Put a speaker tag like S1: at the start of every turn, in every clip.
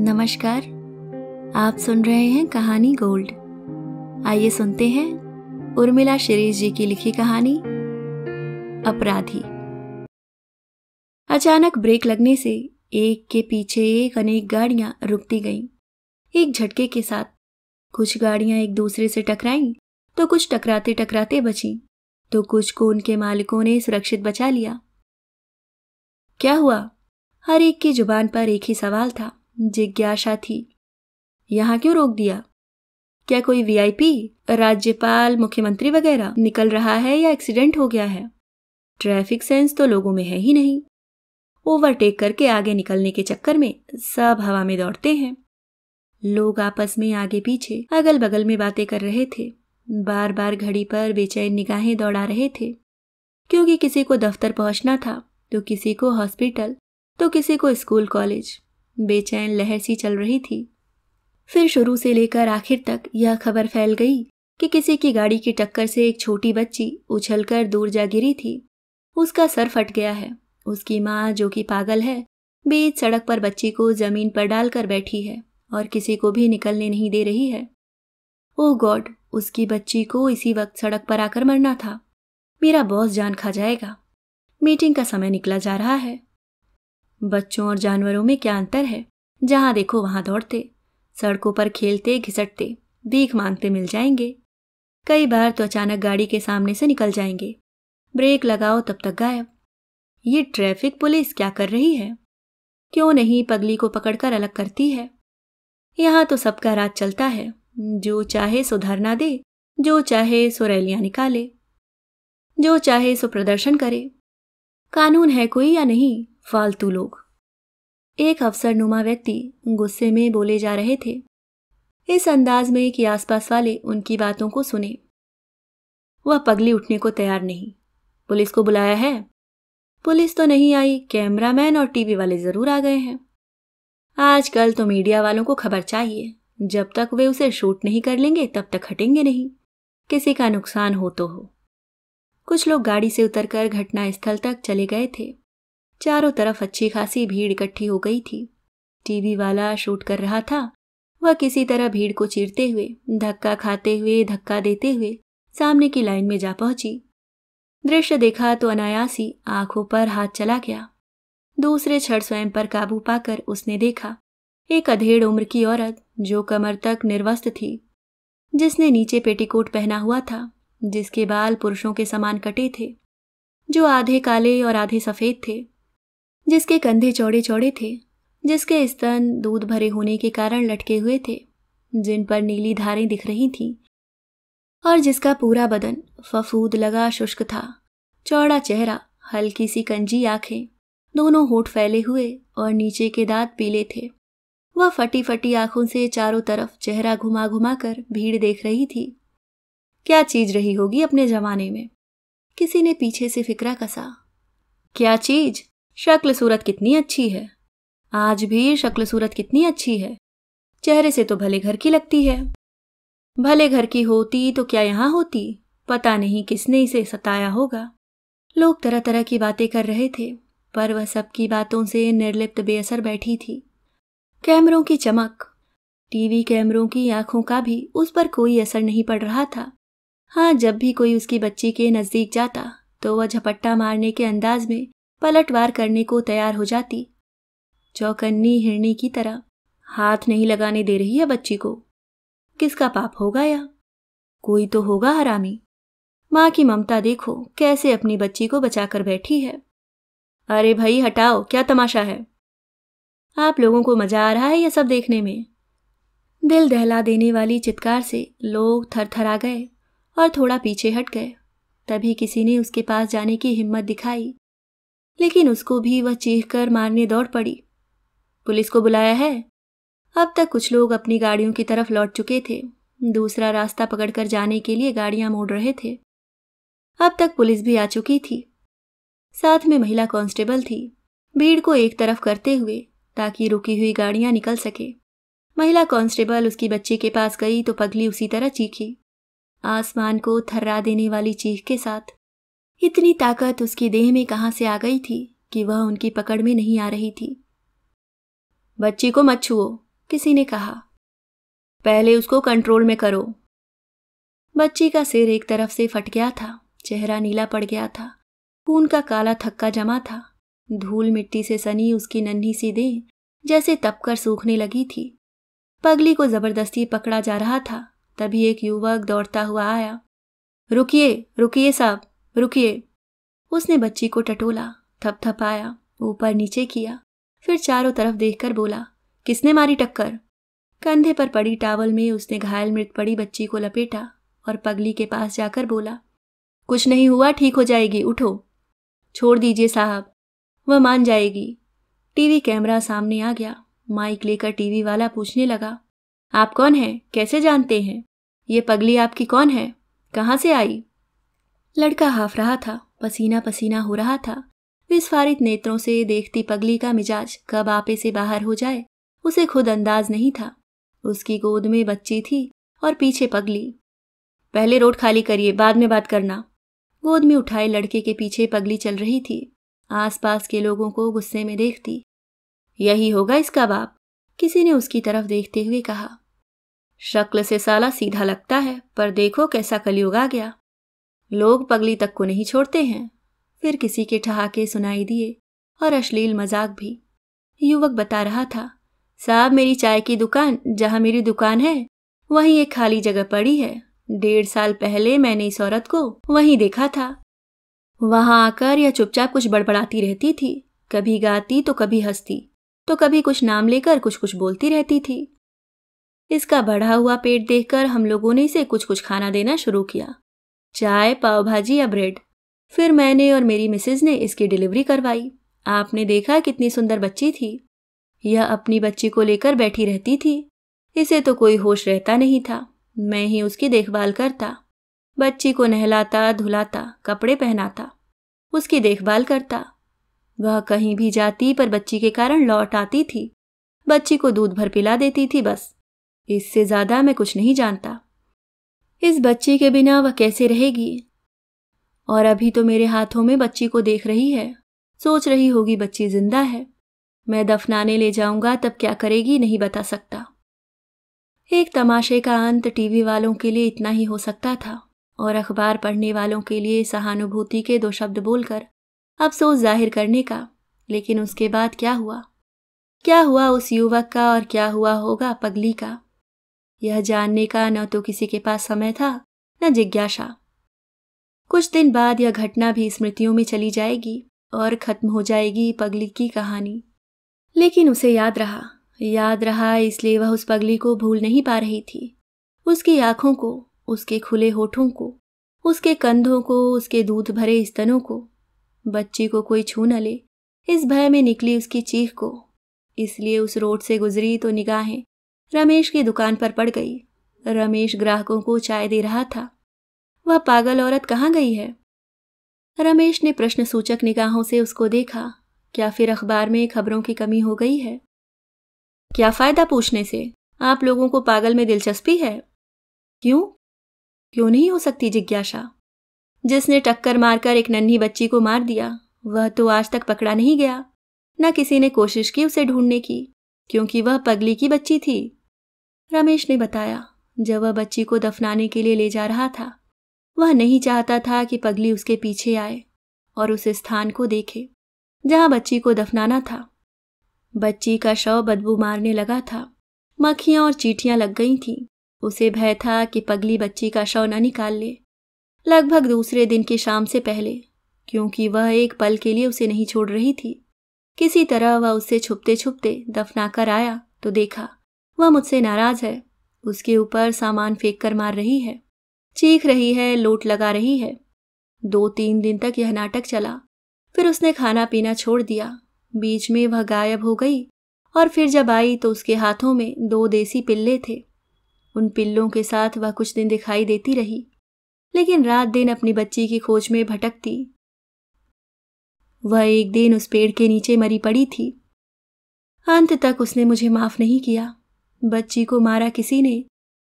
S1: नमस्कार आप सुन रहे हैं कहानी गोल्ड आइए सुनते हैं उर्मिला शिरीष जी की लिखी कहानी अपराधी अचानक ब्रेक लगने से एक के पीछे एक अनेक गाड़ियां रुकती गईं। एक झटके के साथ कुछ गाड़ियां एक दूसरे से टकराईं, तो कुछ टकराते टकराते बची तो कुछ को उनके मालिकों ने सुरक्षित बचा लिया क्या हुआ हर एक की जुबान पर एक ही सवाल था जिज्ञासा थी यहाँ क्यों रोक दिया क्या कोई वीआईपी, राज्यपाल मुख्यमंत्री वगैरह निकल रहा है या एक्सीडेंट हो गया है ट्रैफिक सेंस तो लोगों में है ही नहीं ओवरटेक करके आगे निकलने के चक्कर में सब हवा में दौड़ते हैं लोग आपस में आगे पीछे अगल बगल में बातें कर रहे थे बार बार घड़ी पर बेचैन निगाहें दौड़ा रहे थे क्योंकि किसी को दफ्तर पहुंचना था तो किसी को हॉस्पिटल तो किसी को स्कूल कॉलेज बेचैन लहर सी चल रही थी फिर शुरू से लेकर आखिर तक यह खबर फैल गई कि किसी की गाड़ी की टक्कर से एक छोटी बच्ची उछलकर दूर जा गिरी थी उसका सर फट गया है उसकी माँ जो कि पागल है बीच सड़क पर बच्ची को जमीन पर डालकर बैठी है और किसी को भी निकलने नहीं दे रही है ओ गॉड उसकी बच्ची को इसी वक्त सड़क पर आकर मरना था मेरा बॉस जान खा जाएगा मीटिंग का समय निकला जा रहा है बच्चों और जानवरों में क्या अंतर है जहाँ देखो वहाँ दौड़ते सड़कों पर खेलते घिसटते भीख मांगते मिल जाएंगे कई बार तो अचानक गाड़ी के सामने से निकल जाएंगे ब्रेक लगाओ तब तक गायब ये ट्रैफिक पुलिस क्या कर रही है क्यों नहीं पगली को पकड़कर अलग करती है यहाँ तो सबका राज चलता है जो चाहे सुधारना दे जो चाहे सो रैलियां निकाले जो चाहे सो प्रदर्शन करे कानून है कोई या नहीं फालतू लोग एक नुमा व्यक्ति गुस्से में बोले जा रहे थे इस अंदाज में कि आसपास वाले उनकी बातों को सुने वह पगली उठने को तैयार नहीं पुलिस को बुलाया है पुलिस तो नहीं आई कैमरामैन और टीवी वाले जरूर आ गए हैं आजकल तो मीडिया वालों को खबर चाहिए जब तक वे उसे शूट नहीं कर लेंगे तब तक हटेंगे नहीं किसी का नुकसान हो तो हो कुछ लोग गाड़ी से उतरकर घटनास्थल तक चले गए थे चारों तरफ अच्छी खासी भीड़ इकट्ठी हो गई थी टीवी वाला शूट कर रहा था वह किसी तरह भीड़ को चीरते हुए धक्का खाते हुए धक्का देते हुए सामने की लाइन में जा पहुंची दृश्य देखा तो अनायासी आंखों पर हाथ चला गया दूसरे क्षण स्वयं पर काबू पाकर उसने देखा एक अधेड़ उम्र की औरत जो कमर तक निर्वस्त थी जिसने नीचे पेटीकोट पहना हुआ था जिसके बाल पुरुषों के समान कटे थे जो आधे काले और आधे सफ़ेद थे जिसके कंधे चौड़े चौड़े थे जिसके स्तन दूध भरे होने के कारण लटके हुए थे जिन पर नीली धारें दिख रही थीं और जिसका पूरा बदन फफूद लगा शुष्क था चौड़ा चेहरा हल्की सी कंजी आंखें दोनों होठ फैले हुए और नीचे के दांत पीले थे वह फटी फटी आंखों से चारों तरफ चेहरा घुमा घुमा कर भीड़ देख रही थी क्या चीज रही होगी अपने जमाने में किसी ने पीछे से फिक्रा कसा क्या चीज शक्ल सूरत कितनी अच्छी है आज भी शक्ल सूरत कितनी अच्छी है चेहरे से तो भले घर की लगती है भले घर की होती तो क्या यहाँ होती पता नहीं किसने इसे सताया होगा लोग तरह तरह की बातें कर रहे थे पर वह सबकी बातों से निर्लिप्त बेअसर बैठी थी कैमरों की चमक टीवी कैमरों की आंखों का भी उस पर कोई असर नहीं पड़ रहा था हाँ जब भी कोई उसकी बच्ची के नज़दीक जाता तो वह झपट्टा मारने के अंदाज में पलटवार करने को तैयार हो जाती चौकन्नी हिरनी की तरह हाथ नहीं लगाने दे रही है बच्ची को किसका पाप होगा या कोई तो होगा हरामी माँ की ममता देखो कैसे अपनी बच्ची को बचाकर बैठी है अरे भाई हटाओ क्या तमाशा है आप लोगों को मजा आ रहा है यह सब देखने में दिल दहला देने वाली चित्कार से लोग थरथरा गए और थोड़ा पीछे हट गए तभी किसी ने उसके पास जाने की हिम्मत दिखाई लेकिन उसको भी वह चीख कर मारने दौड़ पड़ी पुलिस को बुलाया है अब तक कुछ लोग अपनी गाड़ियों की तरफ लौट चुके थे दूसरा रास्ता पकड़कर जाने के लिए गाड़ियां मोड़ रहे थे अब तक पुलिस भी आ चुकी थी साथ में महिला कांस्टेबल थी भीड़ को एक तरफ करते हुए ताकि रुकी हुई गाड़ियां निकल सके महिला कांस्टेबल उसकी बच्चे के पास गई तो पगली उसी तरह चीखी आसमान को थर्रा देने वाली चीख के साथ इतनी ताकत उसकी देह में कहां से आ गई थी कि वह उनकी पकड़ में नहीं आ रही थी बच्ची को मत छुओ किसी ने कहा पहले उसको कंट्रोल में करो बच्ची का सिर एक तरफ से फट गया था चेहरा नीला पड़ गया था खून का काला थक्का जमा था धूल मिट्टी से सनी उसकी नन्ही सी देह जैसे तपकर सूखने लगी थी पगली को जबरदस्ती पकड़ा जा रहा था तभी एक युवक दौड़ता हुआ आया रुकिए रुकिए साहब रुकिए उसने बच्ची को टटोला थपथपाया ऊपर नीचे किया फिर चारों तरफ देखकर बोला किसने मारी टक्कर कंधे पर पड़ी टावल में उसने घायल मृत पड़ी बच्ची को लपेटा और पगली के पास जाकर बोला कुछ नहीं हुआ ठीक हो जाएगी उठो छोड़ दीजिए साहब वह मान जाएगी टीवी कैमरा सामने आ गया माइक लेकर टीवी वाला पूछने लगा आप कौन हैं कैसे जानते हैं ये पगली आपकी कौन है कहाँ से आई लड़का हाफ रहा था पसीना पसीना हो रहा था विस्फारित नेत्रों से देखती पगली का मिजाज कब आपे से बाहर हो जाए उसे खुद अंदाज नहीं था उसकी गोद में बच्ची थी और पीछे पगली पहले रोड खाली करिए बाद में बात करना गोद में उठाए लड़के के पीछे पगली चल रही थी आसपास के लोगों को गुस्से में देखती यही होगा इसका बाप किसी ने उसकी तरफ देखते हुए कहा शक्ल से साला सीधा लगता है पर देखो कैसा कलयुग आ गया लोग पगली तक को नहीं छोड़ते हैं फिर किसी के ठहाके सुनाई दिए और अश्लील मजाक भी युवक बता रहा था साहब मेरी चाय की दुकान जहाँ मेरी दुकान है वहीं एक खाली जगह पड़ी है डेढ़ साल पहले मैंने इस औरत को वहीं देखा था वहां आकर यह चुपचाप कुछ बड़बड़ाती रहती थी कभी गाती तो कभी हंसती तो कभी कुछ नाम लेकर कुछ कुछ बोलती रहती थी इसका बढ़ा हुआ पेट देखकर हम लोगों ने इसे कुछ कुछ खाना देना शुरू किया चाय पाव भाजी या ब्रेड फिर मैंने और मेरी मिसेज ने इसकी डिलीवरी करवाई आपने देखा कितनी सुंदर बच्ची थी यह अपनी बच्ची को लेकर बैठी रहती थी इसे तो कोई होश रहता नहीं था मैं ही उसकी देखभाल करता बच्ची को नहलाता धुलाता कपड़े पहनाता उसकी देखभाल करता वह कहीं भी जाती पर बच्ची के कारण लौट आती थी बच्ची को दूध भर पिला देती थी बस इससे ज़्यादा मैं कुछ नहीं जानता इस बच्ची के बिना वह कैसे रहेगी और अभी तो मेरे हाथों में बच्ची को देख रही है सोच रही होगी बच्ची जिंदा है मैं दफनाने ले जाऊंगा तब क्या करेगी नहीं बता सकता एक तमाशे का अंत टीवी वालों के लिए इतना ही हो सकता था और अखबार पढ़ने वालों के लिए सहानुभूति के दो शब्द बोलकर अफसोस जाहिर करने का लेकिन उसके बाद क्या हुआ क्या हुआ उस युवक का और क्या हुआ होगा पगली का यह जानने का न तो किसी के पास समय था न जिज्ञासा कुछ दिन बाद यह घटना भी स्मृतियों में चली जाएगी और खत्म हो जाएगी पगली की कहानी लेकिन उसे याद रहा याद रहा इसलिए वह उस पगली को भूल नहीं पा रही थी उसकी आंखों को उसके खुले होठों को उसके कंधों को उसके दूध भरे स्तनों को बच्ची को कोई छू न ले इस भय में निकली उसकी चीख को इसलिए उस रोड से गुजरी तो निगाहें रमेश की दुकान पर पड़ गई रमेश ग्राहकों को चाय दे रहा था वह पागल औरत कहाँ गई है रमेश ने प्रश्न सूचक निगाहों से उसको देखा क्या फिर अखबार में खबरों की कमी हो गई है क्या फायदा पूछने से आप लोगों को पागल में दिलचस्पी है क्यों क्यों नहीं हो सकती जिज्ञासा जिसने टक्कर मारकर एक नन्ही बच्ची को मार दिया वह तो आज तक पकड़ा नहीं गया न किसी ने कोशिश की उसे ढूंढने की क्योंकि वह पगली की बच्ची थी रमेश ने बताया जब वह बच्ची को दफनाने के लिए ले जा रहा था वह नहीं चाहता था कि पगली उसके पीछे आए और उस स्थान को देखे जहां बच्ची को दफनाना था बच्ची का शव बदबू मारने लगा था मक्खियां और चीटियां लग गई थीं उसे भय था कि पगली बच्ची का शव न निकाल ले लगभग दूसरे दिन की शाम से पहले क्योंकि वह एक पल के लिए उसे नहीं छोड़ रही थी किसी तरह वह उससे छुपते छुपते दफना कर आया तो देखा वह मुझसे नाराज है उसके ऊपर सामान फेंक कर मार रही है चीख रही है लोट लगा रही है दो तीन दिन तक यह नाटक चला फिर उसने खाना पीना छोड़ दिया बीच में वह गायब हो गई और फिर जब आई तो उसके हाथों में दो देसी पिल्ले थे उन पिल्लों के साथ वह कुछ दिन दिखाई देती रही लेकिन रात दिन अपनी बच्ची की खोज में भटकती वह एक दिन उस पेड़ के नीचे मरी पड़ी थी अंत तक उसने मुझे माफ नहीं किया बच्ची को मारा किसी ने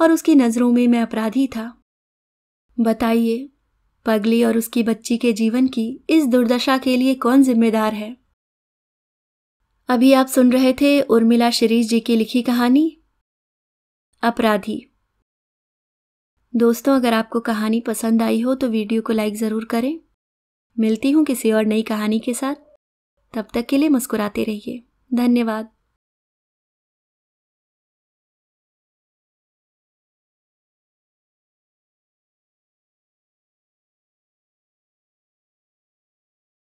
S1: और उसकी नज़रों में मैं अपराधी था बताइए पगली और उसकी बच्ची के जीवन की इस दुर्दशा के लिए कौन जिम्मेदार है अभी आप सुन रहे थे उर्मिला शिरीष जी की लिखी कहानी अपराधी दोस्तों अगर आपको कहानी पसंद आई हो तो वीडियो को लाइक ज़रूर करें मिलती हूँ किसी और नई कहानी के साथ तब तक के लिए मुस्कुराते रहिए धन्यवाद